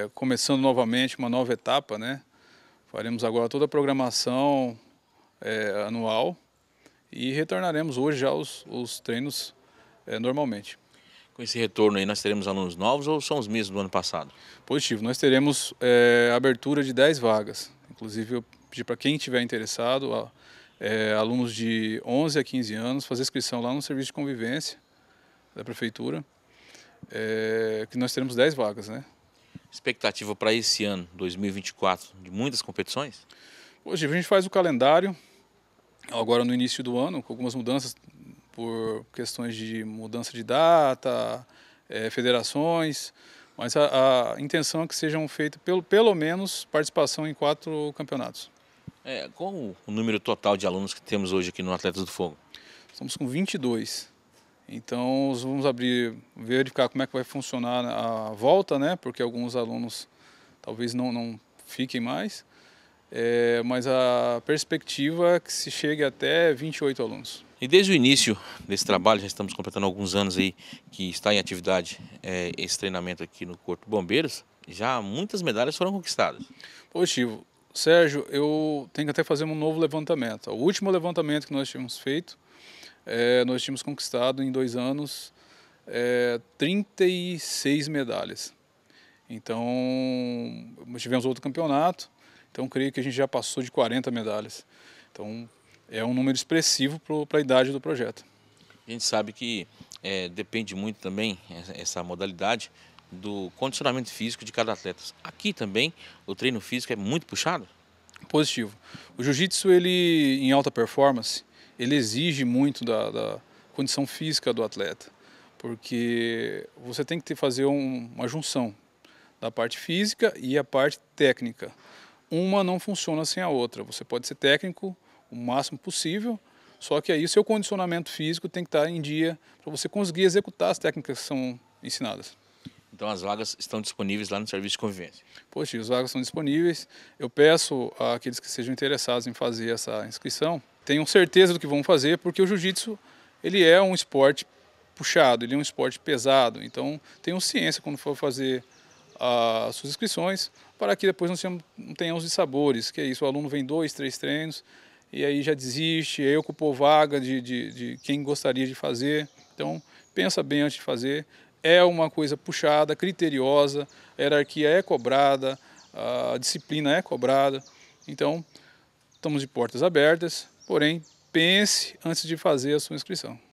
É, começando novamente uma nova etapa, né? Faremos agora toda a programação é, anual e retornaremos hoje já os treinos é, normalmente. Com esse retorno aí, nós teremos alunos novos ou são os mesmos do ano passado? Positivo, nós teremos é, abertura de 10 vagas. Inclusive, eu pedi para quem estiver interessado, é, alunos de 11 a 15 anos, fazer inscrição lá no serviço de convivência da prefeitura, é, que nós teremos 10 vagas, né? expectativa para esse ano, 2024, de muitas competições? Hoje a gente faz o calendário, agora no início do ano, com algumas mudanças por questões de mudança de data, é, federações, mas a, a, intenção é que sejam feitas pelo, pelo menos participação em quatro campeonatos. É, qual o número total de alunos que temos hoje aqui no Atletas do Fogo? Estamos com 22. Então, vamos abrir, verificar como é que vai funcionar a volta, né? Porque alguns alunos talvez não, não fiquem mais. É, mas a perspectiva é que se chegue até 28 alunos. E desde o início desse trabalho, já estamos completando alguns anos aí que está em atividade é, esse treinamento aqui no Corpo Bombeiros, já muitas medalhas foram conquistadas. Positivo. Sérgio, eu tenho que até fazer um novo levantamento. O último levantamento que nós tínhamos feito é, nós tínhamos conquistado em dois anos é, 36 medalhas. Então, tivemos outro campeonato, então creio que a gente já passou de 40 medalhas. Então, é um número expressivo para a idade do projeto. A gente sabe que é, depende muito também essa modalidade do condicionamento físico de cada atleta. Aqui também o treino físico é muito puxado? Positivo. O jiu-jitsu, ele em alta performance, ele exige muito da, da condição física do atleta, porque você tem que ter, fazer um, uma junção da parte física e a parte técnica. Uma não funciona sem a outra. Você pode ser técnico o máximo possível, só que aí seu condicionamento físico tem que estar em dia para você conseguir executar as técnicas que são ensinadas. Então as vagas estão disponíveis lá no serviço de convivência. Poxa, as vagas estão disponíveis. Eu peço àqueles que sejam interessados em fazer essa inscrição tenham certeza do que vão fazer, porque o jiu-jitsu ele é um esporte puxado, ele é um esporte pesado. Então tenham ciência quando for fazer ah, as suas inscrições, para que depois não tenhamos dissabores, que é isso, o aluno vem dois, três treinos e aí já desiste, aí ocupou vaga de, de, de quem gostaria de fazer. Então pensa bem antes de fazer, é uma coisa puxada, criteriosa, a hierarquia é cobrada, a disciplina é cobrada. Então, estamos de portas abertas, Porém, pense antes de fazer a sua inscrição.